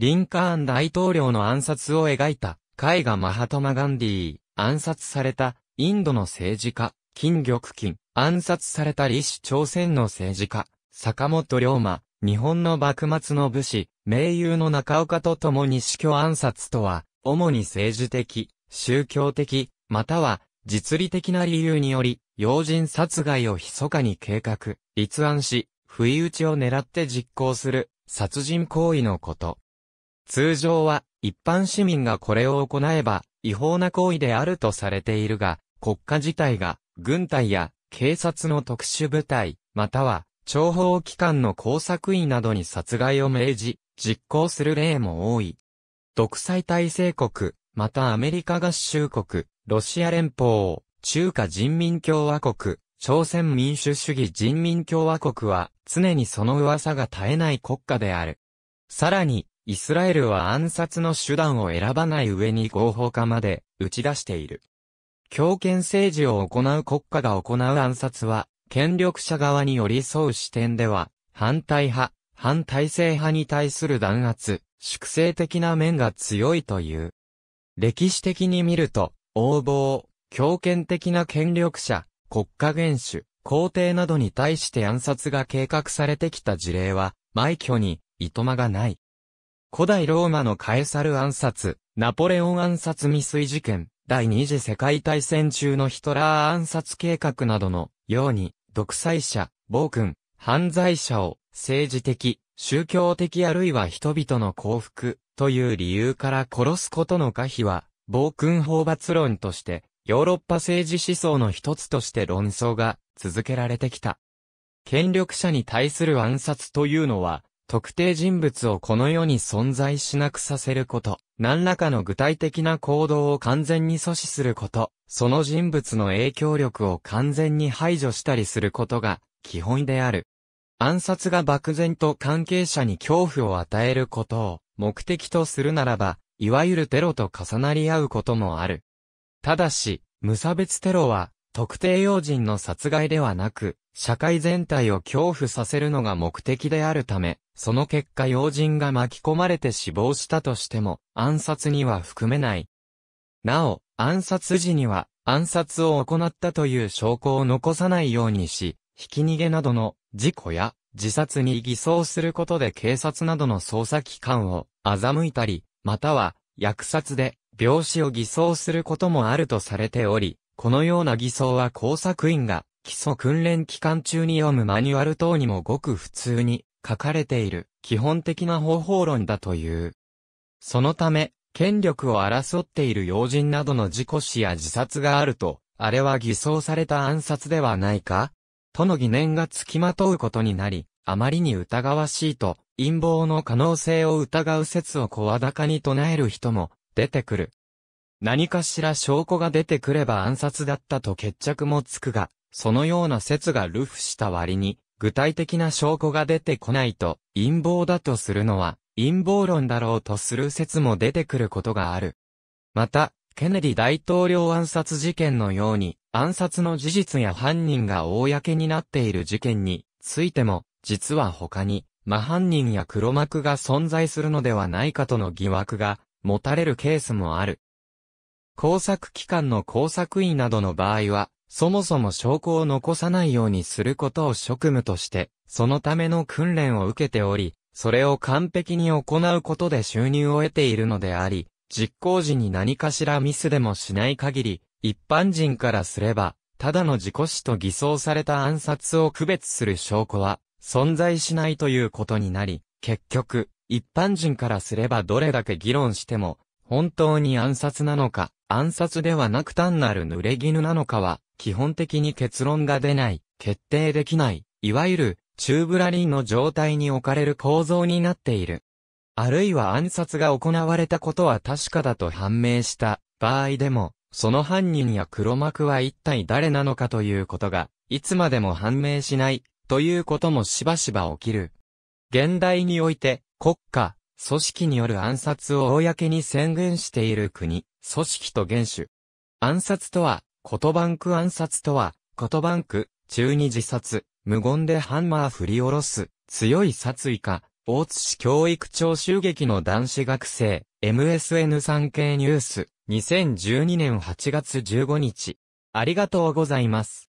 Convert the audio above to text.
リンカーン大統領の暗殺を描いた、絵画マハトマ・ガンディー、暗殺された、インドの政治家、金玉金、暗殺された李氏朝鮮の政治家、坂本龍馬、日本の幕末の武士、名友の中岡と共に死去暗殺とは、主に政治的、宗教的、または、実利的な理由により、要人殺害を密かに計画、立案し、不意打ちを狙って実行する、殺人行為のこと。通常は、一般市民がこれを行えば、違法な行為であるとされているが、国家自体が、軍隊や、警察の特殊部隊、または、諜報機関の工作員などに殺害を命じ、実行する例も多い。独裁体制国、またアメリカ合衆国、ロシア連邦、中華人民共和国、朝鮮民主主義人民共和国は常にその噂が絶えない国家である。さらに、イスラエルは暗殺の手段を選ばない上に合法化まで打ち出している。強権政治を行う国家が行う暗殺は、権力者側に寄り添う視点では、反対派、反体制派に対する弾圧、粛清的な面が強いという。歴史的に見ると、横暴、強権的な権力者、国家元首、皇帝などに対して暗殺が計画されてきた事例は、枚挙に、いとまがない。古代ローマのカエサル暗殺、ナポレオン暗殺未遂事件、第二次世界大戦中のヒトラー暗殺計画などのように、独裁者、暴君、犯罪者を政治的、宗教的あるいは人々の幸福という理由から殺すことの可否は、暴君法罰論として、ヨーロッパ政治思想の一つとして論争が続けられてきた。権力者に対する暗殺というのは、特定人物をこの世に存在しなくさせること、何らかの具体的な行動を完全に阻止すること、その人物の影響力を完全に排除したりすることが基本である。暗殺が漠然と関係者に恐怖を与えることを目的とするならば、いわゆるテロと重なり合うこともある。ただし、無差別テロは特定要人の殺害ではなく、社会全体を恐怖させるのが目的であるため、その結果要人が巻き込まれて死亡したとしても、暗殺には含めない。なお、暗殺時には、暗殺を行ったという証拠を残さないようにし、ひき逃げなどの事故や自殺に偽装することで警察などの捜査機関を欺いたり、または、虐殺で病死を偽装することもあるとされており、このような偽装は工作員が基礎訓練期間中に読むマニュアル等にもごく普通に書かれている基本的な方法論だという。そのため、権力を争っている要人などの事故死や自殺があると、あれは偽装された暗殺ではないかとの疑念がつきまとうことになり、あまりに疑わしいと、陰謀の可能性を疑う説を声高に唱える人も出てくる。何かしら証拠が出てくれば暗殺だったと決着もつくが、そのような説が流布した割に、具体的な証拠が出てこないと、陰謀だとするのは、陰謀論だろうとする説も出てくることがある。また、ケネディ大統領暗殺事件のように、暗殺の事実や犯人が公になっている事件についても、実は他に、真犯人や黒幕が存在するのではないかとの疑惑が持たれるケースもある。工作機関の工作員などの場合は、そもそも証拠を残さないようにすることを職務として、そのための訓練を受けており、それを完璧に行うことで収入を得ているのであり、実行時に何かしらミスでもしない限り、一般人からすれば、ただの自己死と偽装された暗殺を区別する証拠は、存在しないということになり、結局、一般人からすればどれだけ議論しても、本当に暗殺なのか、暗殺ではなく単なる濡れ衣なのかは、基本的に結論が出ない、決定できない、いわゆる、チューブラリンの状態に置かれる構造になっている。あるいは暗殺が行われたことは確かだと判明した場合でも、その犯人や黒幕は一体誰なのかということが、いつまでも判明しない、ということもしばしば起きる。現代において、国家、組織による暗殺を公に宣言している国、組織と原種。暗殺とは、ことバンク暗殺とは、ことバンク、中二自殺、無言でハンマー振り下ろす、強い殺意か、大津市教育長襲撃の男子学生、MSN3 経ニュース、2012年8月15日。ありがとうございます。